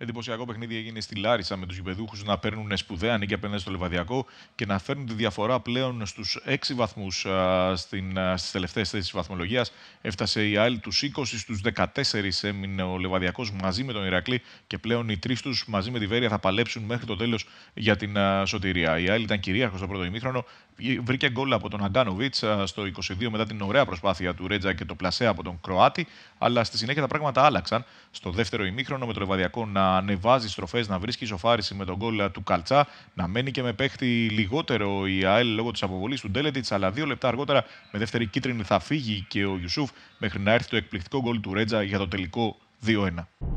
Εντυπωσιακό παιχνίδι έγινε στη Λάρισα με τους γηπεδούχους να παίρνουν σπουδαία νίκη απέναντι στο Λεβαδιακό και να φέρνουν τη διαφορά πλέον στους 6 βαθμού στις τελευταίες θέσεις βαθμολογίας. Έφτασε η Άλλη του 20, στου 14 έμεινε ο Λεβαδιακός μαζί με τον Ηρακλή και πλέον οι τρεις τους μαζί με τη Βέρεια θα παλέψουν μέχρι το τέλος για την σωτηρία. Η Άλλη ήταν κυρίαρχος στο πρώτο ημίχρονο, βρήκε γκολ από τον Αγκάνοβιτ ε, στο 22 μετά την ωραία προσπάθεια του Ρέτζα και το πλασέ από τον Κροάτι. Αλλά στη συνέχεια τα πράγματα άλλαξαν. Στο δεύτερο ημίχρονο με το Λεβαδιακό να ανεβάζει στροφές, να βρίσκει ισοφάριση με τον γκολ ε, του Καλτσά, να μένει και με παίχτη λιγότερο η ΑΕΛ λόγω της αποβολής του Ντέλετιτ. Αλλά δύο λεπτά αργότερα με δεύτερη κίτρινη θα φύγει και ο Ιουσούφ μέχρι να έρθει το εκπληκτικό γκολ του Ρέτζα για το τελικό 2-1.